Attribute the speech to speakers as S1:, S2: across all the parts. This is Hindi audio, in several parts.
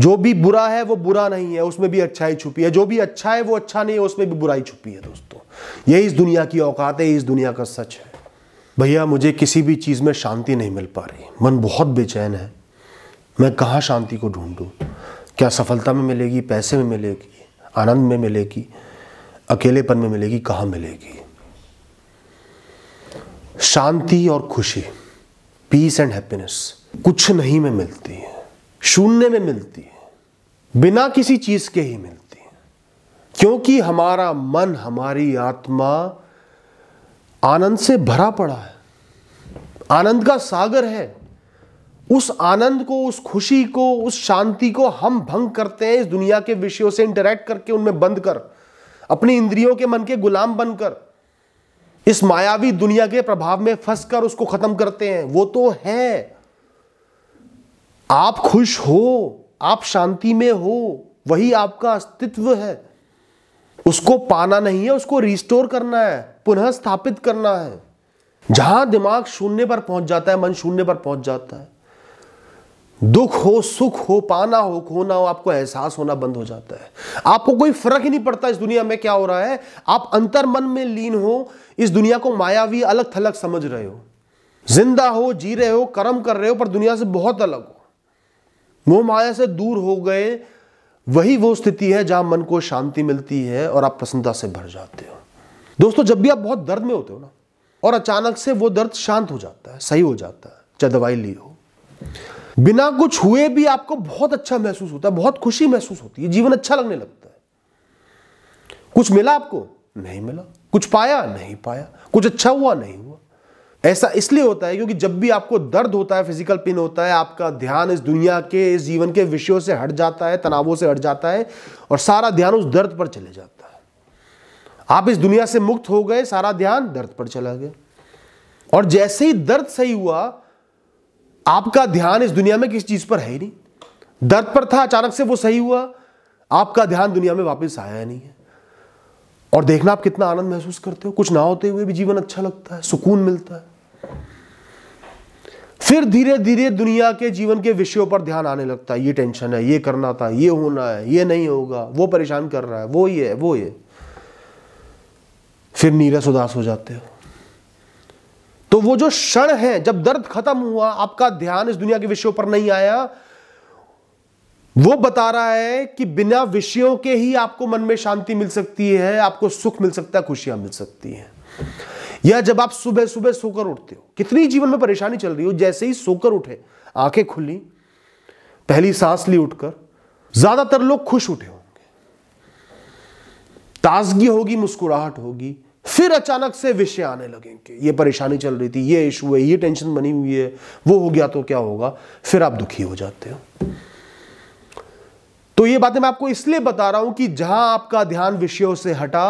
S1: जो भी बुरा है वो बुरा नहीं है उसमें भी अच्छाई छुपी है जो भी अच्छा है वो अच्छा नहीं है उसमें भी बुराई छुपी है दोस्तों यही इस दुनिया की औकात है इस दुनिया का सच है भैया मुझे किसी भी चीज़ में शांति नहीं मिल पा रही मन बहुत बेचैन है मैं कहाँ शांति को ढूंढूं क्या सफलता में मिलेगी पैसे में मिलेगी आनंद में मिलेगी अकेलेपन में मिलेगी कहाँ मिलेगी शांति और खुशी पीस एंड हैप्पीनेस कुछ नहीं में मिलती है शून्य में मिलती है बिना किसी चीज के ही मिलती है क्योंकि हमारा मन हमारी आत्मा आनंद से भरा पड़ा है आनंद का सागर है उस आनंद को उस खुशी को उस शांति को हम भंग करते हैं इस दुनिया के विषयों से इंटरेक्ट करके उनमें बंद कर अपनी इंद्रियों के मन के गुलाम बनकर इस मायावी दुनिया के प्रभाव में फंसकर उसको खत्म करते हैं वो तो है आप खुश हो आप शांति में हो वही आपका अस्तित्व है उसको पाना नहीं है उसको रिस्टोर करना है पुनः स्थापित करना है जहां दिमाग शून्य पर पहुंच जाता है मन शून्य पर पहुंच जाता है दुख हो सुख हो पाना हो खोना हो आपको एहसास होना बंद हो जाता है आपको कोई फर्क ही नहीं पड़ता इस दुनिया में क्या हो रहा है आप अंतर मन में लीन हो इस दुनिया को मायावी अलग थलग समझ रहे हो जिंदा हो जी रहे हो कर्म कर रहे हो पर दुनिया से बहुत अलग हो मोह माया से दूर हो गए वही वो स्थिति है जहां मन को शांति मिलती है और आप प्रसन्नता से भर जाते हो दोस्तों जब भी आप बहुत दर्द में होते हो ना और अचानक से वो दर्द शांत हो जाता है सही हो जाता है चाहे दवाई ली हो बिना कुछ हुए भी आपको बहुत अच्छा महसूस होता है बहुत खुशी महसूस होती है जीवन अच्छा लगने लगता है कुछ मिला आपको नहीं मिला कुछ पाया नहीं पाया कुछ अच्छा हुआ नहीं हुआ ऐसा इसलिए होता है क्योंकि जब भी आपको दर्द होता है फिजिकल पेन होता है आपका ध्यान इस दुनिया के इस जीवन के विषयों से हट जाता है तनावों से हट जाता है और सारा ध्यान उस दर्द पर चले जाता है आप इस दुनिया से मुक्त हो गए सारा ध्यान दर्द पर चला गया और जैसे ही दर्द सही हुआ आपका ध्यान इस दुनिया में किसी चीज पर है ही नहीं दर्द पर था अचानक से वो सही हुआ आपका ध्यान दुनिया में वापस आया नहीं है और देखना आप कितना आनंद महसूस करते हो कुछ ना होते हुए भी जीवन अच्छा लगता है सुकून मिलता है फिर धीरे धीरे दुनिया के जीवन के विषयों पर ध्यान आने लगता है ये टेंशन है ये करना था ये होना है ये नहीं होगा वो परेशान कर रहा है वो ये है वो ये फिर नीरस उदास हो जाते हो तो वो जो क्षण है जब दर्द खत्म हुआ आपका ध्यान इस दुनिया के विषयों पर नहीं आया वो बता रहा है कि बिना विषयों के ही आपको मन में शांति मिल सकती है आपको सुख मिल सकता है खुशियां मिल सकती हैं या जब आप सुबह सुबह सोकर उठते हो कितनी जीवन में परेशानी चल रही हो जैसे ही सोकर उठे आंखें खुली पहली सांस ली उठकर ज्यादातर लोग खुश उठे होंगे ताजगी होगी मुस्कुराहट होगी फिर अचानक से विषय आने लगेंगे ये परेशानी चल रही थी ये इशू है ये टेंशन बनी हुई है वो हो गया तो क्या होगा फिर आप दुखी हो जाते हो तो ये बातें मैं आपको इसलिए बता रहा हूं कि जहां आपका ध्यान विषयों से हटा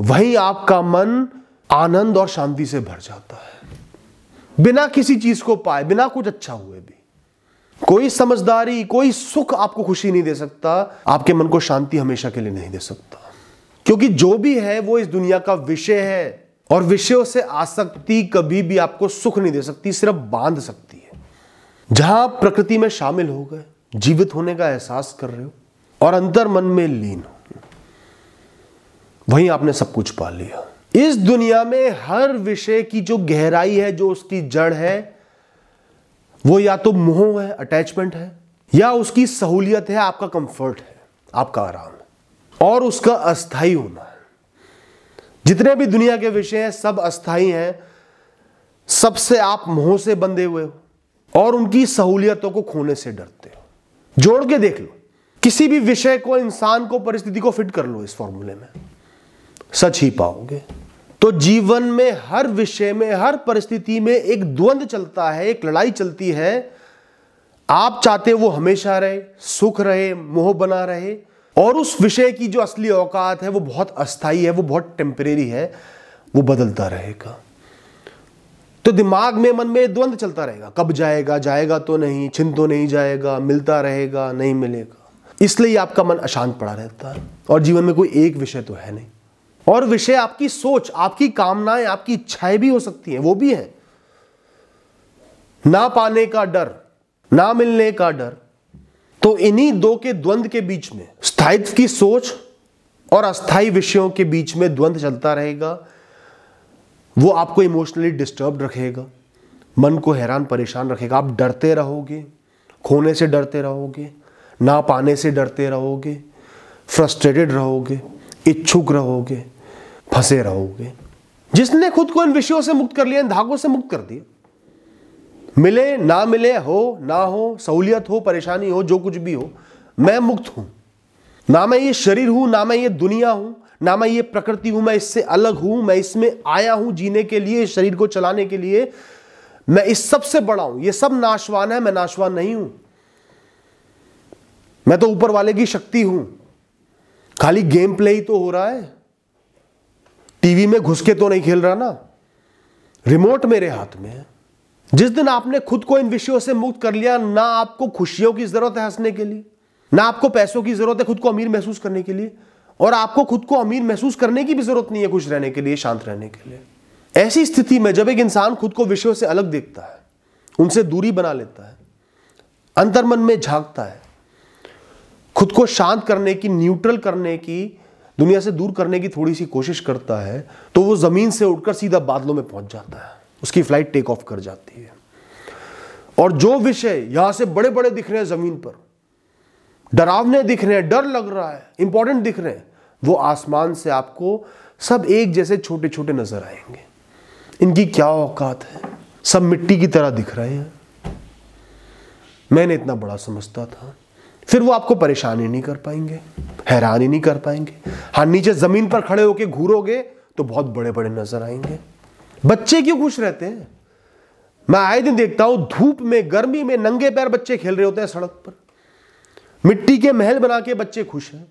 S1: वहीं आपका मन आनंद और शांति से भर जाता है बिना किसी चीज को पाए बिना कुछ अच्छा हुए भी कोई समझदारी कोई सुख आपको खुशी नहीं दे सकता आपके मन को शांति हमेशा के लिए नहीं दे सकता क्योंकि जो भी है वो इस दुनिया का विषय है और विषयों से आसक्ति कभी भी आपको सुख नहीं दे सकती सिर्फ बांध सकती है जहां आप प्रकृति में शामिल हो गए जीवित होने का एहसास कर रहे हो और अंतर मन में लीन हो वहीं आपने सब कुछ पा लिया इस दुनिया में हर विषय की जो गहराई है जो उसकी जड़ है वो या तो मोह है अटैचमेंट है या उसकी सहूलियत है आपका कंफर्ट है आपका आराम है और उसका अस्थाई होना है जितने भी दुनिया के विषय हैं सब अस्थाई हैं सबसे आप मोह से बंधे हुए हो और उनकी सहूलियतों को खोने से डरते हो जोड़ के देख लो किसी भी विषय को इंसान को परिस्थिति को फिट कर लो इस फॉर्मूले में सच ही पाओगे तो जीवन में हर विषय में हर परिस्थिति में एक द्वंद चलता है एक लड़ाई चलती है आप चाहते वो हमेशा रहे सुख रहे मोह बना रहे और उस विषय की जो असली औकात है वो बहुत अस्थाई है वो बहुत टेम्परेरी है वो बदलता रहेगा तो दिमाग में मन में द्वंद्व चलता रहेगा कब जाएगा जाएगा तो नहीं छिन तो नहीं जाएगा मिलता रहेगा नहीं मिलेगा इसलिए आपका मन अशांत पड़ा रहता है और जीवन में कोई एक विषय तो है नहीं और विषय आपकी सोच आपकी कामनाएं आपकी इच्छाएं भी हो सकती हैं वो भी है ना पाने का डर ना मिलने का डर तो इन्हीं दो के द्वंद के बीच में स्थायित्व की सोच और अस्थायी विषयों के बीच में द्वंद चलता रहेगा वो आपको इमोशनली डिस्टर्ब रखेगा मन को हैरान परेशान रखेगा आप डरते रहोगे खोने से डरते रहोगे ना पाने से डरते रहोगे फ्रस्ट्रेटेड रहोगे इच्छुक रहोगे फंसे रहोगे जिसने खुद को इन विषयों से मुक्त कर लिया इन धागों से मुक्त कर दिया मिले ना मिले हो ना हो सहूलियत हो परेशानी हो जो कुछ भी हो मैं मुक्त हूं ना मैं ये शरीर हूं ना मैं ये दुनिया हूं ना मैं ये प्रकृति हूं मैं इससे अलग हूं मैं इसमें आया हूं जीने के लिए इस शरीर को चलाने के लिए मैं इस सब से बड़ा हूं ये सब नाशवान है मैं नाशवान नहीं हूं मैं तो ऊपर वाले की शक्ति हूं खाली गेम प्ले ही तो हो रहा है टीवी में घुस के तो नहीं खेल रहा ना रिमोट मेरे हाथ में है जिस दिन आपने खुद को इन विषयों से मुक्त कर लिया ना आपको खुशियों की जरूरत है हंसने के लिए ना आपको पैसों की जरूरत है खुद को अमीर महसूस करने के लिए और आपको खुद को अमीर महसूस करने की भी जरूरत नहीं है खुश रहने के लिए शांत रहने के लिए ऐसी स्थिति में जब एक इंसान खुद को विषयों से अलग देखता है उनसे दूरी बना लेता है अंतर्मन में झांकता है खुद को शांत करने की न्यूट्रल करने की दुनिया से दूर करने की थोड़ी सी कोशिश करता है तो वो ज़मीन से उठकर सीधा बादलों में पहुंच जाता है उसकी फ्लाइट टेक ऑफ कर जाती है और जो विषय यहां से बड़े बड़े दिख रहे हैं ज़मीन पर डरावने दिख रहे हैं डर लग रहा है इंपॉर्टेंट दिख रहे हैं वो आसमान से आपको सब एक जैसे छोटे छोटे नज़र आएंगे इनकी क्या औकात है सब मिट्टी की तरह दिख रहे हैं मैंने इतना बड़ा समझता था फिर वो आपको परेशान ही नहीं कर पाएंगे हैरान ही नहीं कर पाएंगे हाँ नीचे जमीन पर खड़े होके घूरोगे तो बहुत बड़े बड़े नजर आएंगे बच्चे क्यों खुश रहते हैं मैं आए दिन देखता हूं धूप में गर्मी में नंगे पैर बच्चे खेल रहे होते हैं सड़क पर मिट्टी के महल बना के बच्चे खुश हैं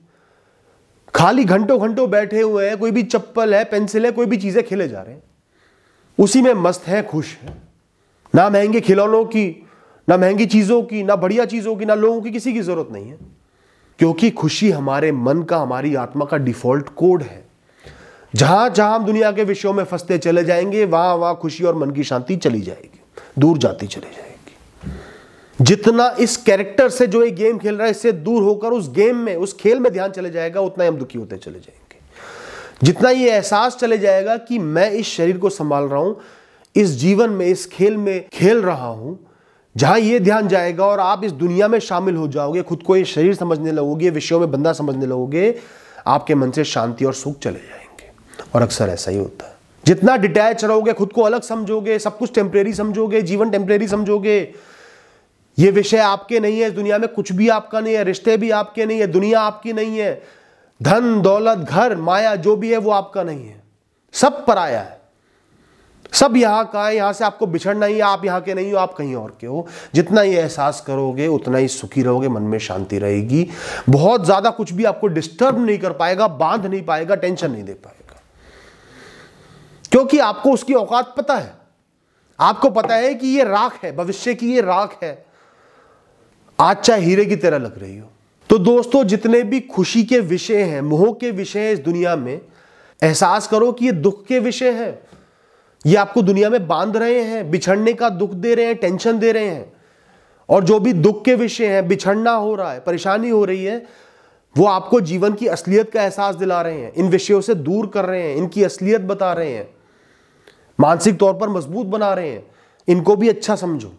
S1: खाली घंटों घंटों बैठे हुए हैं कोई भी चप्पल है पेंसिल है कोई भी चीजें खेले जा रहे हैं उसी में मस्त है खुश है ना महंगे खिलौनों की ना महंगी चीज़ों की ना बढ़िया चीज़ों की ना लोगों की किसी की ज़रूरत नहीं है क्योंकि खुशी हमारे मन का हमारी आत्मा का डिफॉल्ट कोड है जहां जहां हम दुनिया के विषयों में फंसते चले जाएंगे वहां वहां खुशी और मन की शांति चली जाएगी दूर जाती चली जाएगी जितना इस कैरेक्टर से जो ये गेम खेल रहा है इससे दूर होकर उस गेम में उस खेल में ध्यान चले जाएगा उतना ही हम दुखी होते चले जाएंगे जितना ये एहसास चले जाएगा कि मैं इस शरीर को संभाल रहा हूं इस जीवन में इस खेल में खेल रहा हूं जहां ये ध्यान जाएगा और आप इस दुनिया में शामिल हो जाओगे खुद को ये शरीर समझने लगोगे विषयों में बंदा समझने लगोगे आपके मन से शांति और सुख चले जाएंगे और अक्सर ऐसा ही होता है जितना डिटैच रहोगे खुद को अलग समझोगे सब कुछ टेम्परेरी समझोगे जीवन टेम्परेरी समझोगे ये विषय आपके नहीं है इस दुनिया में कुछ भी आपका नहीं है रिश्ते भी आपके नहीं है दुनिया आपकी नहीं है धन दौलत घर माया जो भी है वो आपका नहीं है सब पराया है सब यहां का है यहां से आपको बिछड़ना ही आप यहाँ के नहीं हो आप कहीं और के हो जितना ये एहसास करोगे उतना ही सुखी रहोगे मन में शांति रहेगी बहुत ज़्यादा कुछ भी आपको डिस्टर्ब नहीं कर पाएगा बांध नहीं पाएगा टेंशन नहीं दे पाएगा क्योंकि आपको उसकी औकात पता है आपको पता है कि ये राख है भविष्य की ये राख है आज चाहे हीरे की तरह लग रही हो तो दोस्तों जितने भी खुशी के विषय हैं मोह के विषय इस दुनिया में एहसास करो कि ये दुख के विषय हैं ये आपको दुनिया में बांध रहे हैं बिछड़ने का दुख दे रहे हैं टेंशन दे रहे हैं और जो भी दुख के विषय हैं बिछड़ना हो रहा है परेशानी हो रही है वो आपको जीवन की असलियत का एहसास दिला रहे हैं इन विषयों से दूर कर रहे हैं इनकी असलियत बता रहे हैं मानसिक तौर पर मजबूत बना रहे हैं इनको भी अच्छा समझो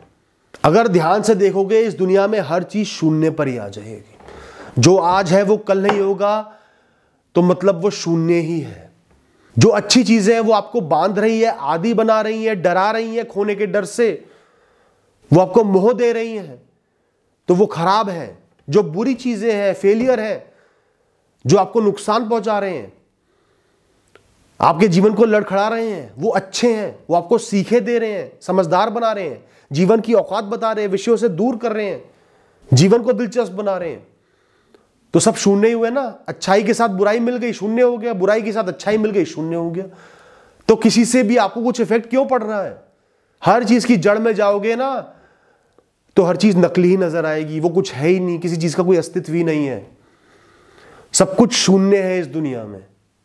S1: अगर ध्यान से देखोगे इस दुनिया में हर चीज शून्य पर ही आ जाएगी जो आज है वो कल नहीं होगा तो मतलब वो शून्य ही है जो अच्छी चीजें हैं वो आपको बांध रही है आदि बना रही हैं डरा रही हैं खोने के डर से वो आपको मोह दे रही हैं तो वो खराब है जो बुरी चीजें हैं फेलियर हैं जो आपको नुकसान पहुंचा रहे हैं आपके जीवन को लड़खड़ा रहे हैं वो अच्छे हैं वो आपको सीखे दे रहे हैं समझदार बना रहे हैं जीवन की औकात बता रहे हैं विषयों से दूर कर रहे हैं जीवन को दिलचस्प बना रहे हैं तो सब शून्य ही हुए ना अच्छाई के साथ बुराई मिल गई शून्य हो गया बुराई के साथ अच्छाई मिल गई शून्य हो गया तो किसी से भी आपको कुछ इफेक्ट क्यों पड़ रहा है हर चीज की जड़ में जाओगे ना तो हर चीज नकली ही नजर आएगी वो कुछ है ही नहीं किसी चीज का कोई अस्तित्व ही नहीं है सब कुछ शून्य है इस दुनिया में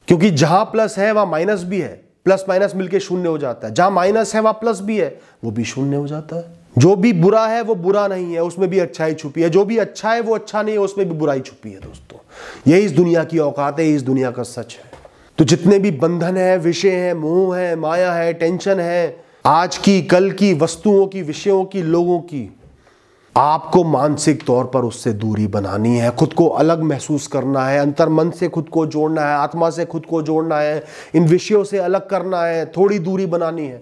S1: क्योंकि जहां प्लस है वहां माइनस भी है प्लस माइनस मिलके शून्य हो जाता है जहां माइनस है वहां प्लस भी है वो भी शून्य हो जाता है जो भी बुरा है वो बुरा नहीं है उसमें भी अच्छाई छुपी है जो भी अच्छा है वो अच्छा नहीं है उसमें भी बुराई छुपी है दोस्तों यही इस दुनिया की औकात है इस दुनिया का सच है तो जितने भी बंधन है विषय है मोह है माया है टेंशन है आज की कल की वस्तुओं की विषयों की लोगों की आपको मानसिक तौर पर उससे दूरी बनानी है खुद को अलग महसूस करना है अंतर मन से खुद को जोड़ना है आत्मा से खुद को जोड़ना है इन विषयों से अलग करना है थोड़ी दूरी बनानी है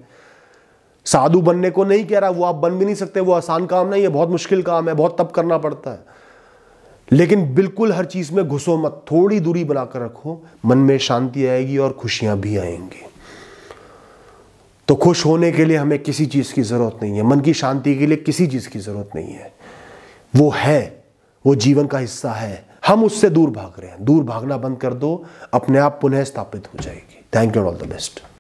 S1: साधु बनने को नहीं कह रहा वो आप बन भी नहीं सकते वो आसान काम नहीं है बहुत मुश्किल काम है बहुत तप करना पड़ता है लेकिन बिल्कुल हर चीज़ में घुसो मत थोड़ी दूरी बनाकर रखो मन में शांति आएगी और खुशियां भी आएंगी तो खुश होने के लिए हमें किसी चीज़ की ज़रूरत नहीं है मन की शांति के लिए किसी चीज़ की ज़रूरत नहीं है वो है वो जीवन का हिस्सा है हम उससे दूर भाग रहे हैं दूर भागना बंद कर दो अपने आप पुनः स्थापित हो जाएगी thank you all the best